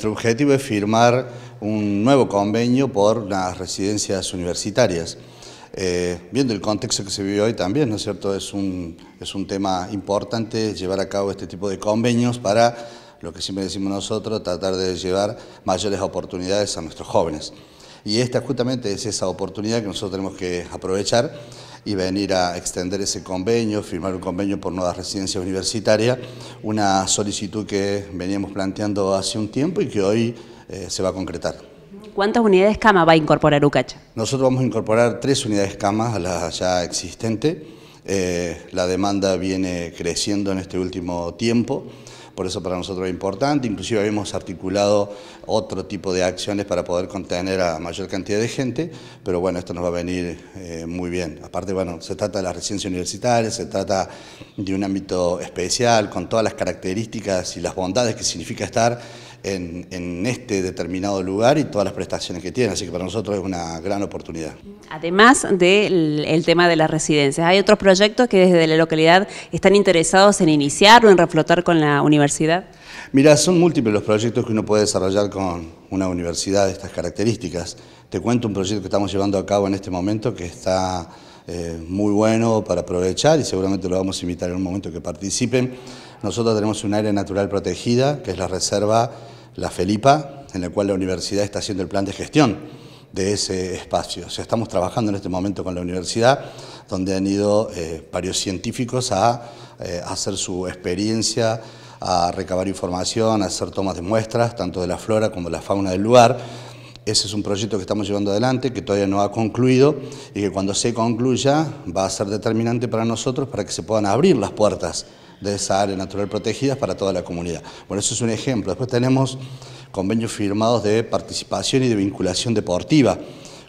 Nuestro objetivo es firmar un nuevo convenio por las residencias universitarias. Eh, viendo el contexto que se vive hoy también, ¿no es cierto? Es un, es un tema importante llevar a cabo este tipo de convenios para, lo que siempre decimos nosotros, tratar de llevar mayores oportunidades a nuestros jóvenes. Y esta justamente es esa oportunidad que nosotros tenemos que aprovechar y venir a extender ese convenio, firmar un convenio por nueva residencias universitarias, una solicitud que veníamos planteando hace un tiempo y que hoy eh, se va a concretar. ¿Cuántas unidades cama va a incorporar UCACH? Nosotros vamos a incorporar tres unidades camas a la ya existente. Eh, la demanda viene creciendo en este último tiempo por eso para nosotros es importante, inclusive hemos articulado otro tipo de acciones para poder contener a mayor cantidad de gente, pero bueno, esto nos va a venir eh, muy bien. Aparte, bueno, se trata de las residencias universitarias, se trata de un ámbito especial, con todas las características y las bondades que significa estar en, este determinado lugar y todas las prestaciones que tiene. Así que para nosotros es una gran oportunidad. Además del tema de las residencias, ¿hay otros proyectos que desde la localidad están interesados en iniciar o en reflotar con la universidad? Mira, son múltiples los proyectos que uno puede desarrollar con una universidad de estas características. Te cuento un proyecto que estamos llevando a cabo en este momento que está eh, muy bueno para aprovechar y seguramente lo vamos a invitar en un momento que participen. Nosotros tenemos un área natural protegida, que es la reserva La Felipa, en la cual la universidad está haciendo el plan de gestión de ese espacio. O sea, estamos trabajando en este momento con la universidad, donde han ido eh, varios científicos a eh, hacer su experiencia, a recabar información, a hacer tomas de muestras, tanto de la flora como de la fauna del lugar ese es un proyecto que estamos llevando adelante, que todavía no ha concluido y que cuando se concluya va a ser determinante para nosotros para que se puedan abrir las puertas de esa área natural protegida para toda la comunidad. Bueno, eso es un ejemplo. Después tenemos convenios firmados de participación y de vinculación deportiva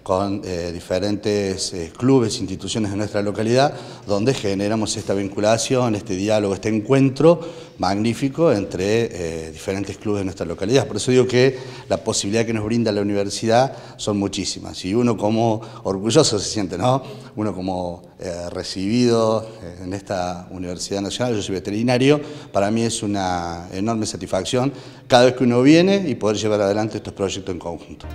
con eh, diferentes eh, clubes, instituciones de nuestra localidad, donde generamos esta vinculación, este diálogo, este encuentro magnífico entre eh, diferentes clubes de nuestra localidad. Por eso digo que la posibilidad que nos brinda la universidad son muchísimas. Y uno como orgulloso se siente, ¿no? Uno como recibido en esta Universidad Nacional, yo soy veterinario, para mí es una enorme satisfacción cada vez que uno viene y poder llevar adelante estos proyectos en conjunto.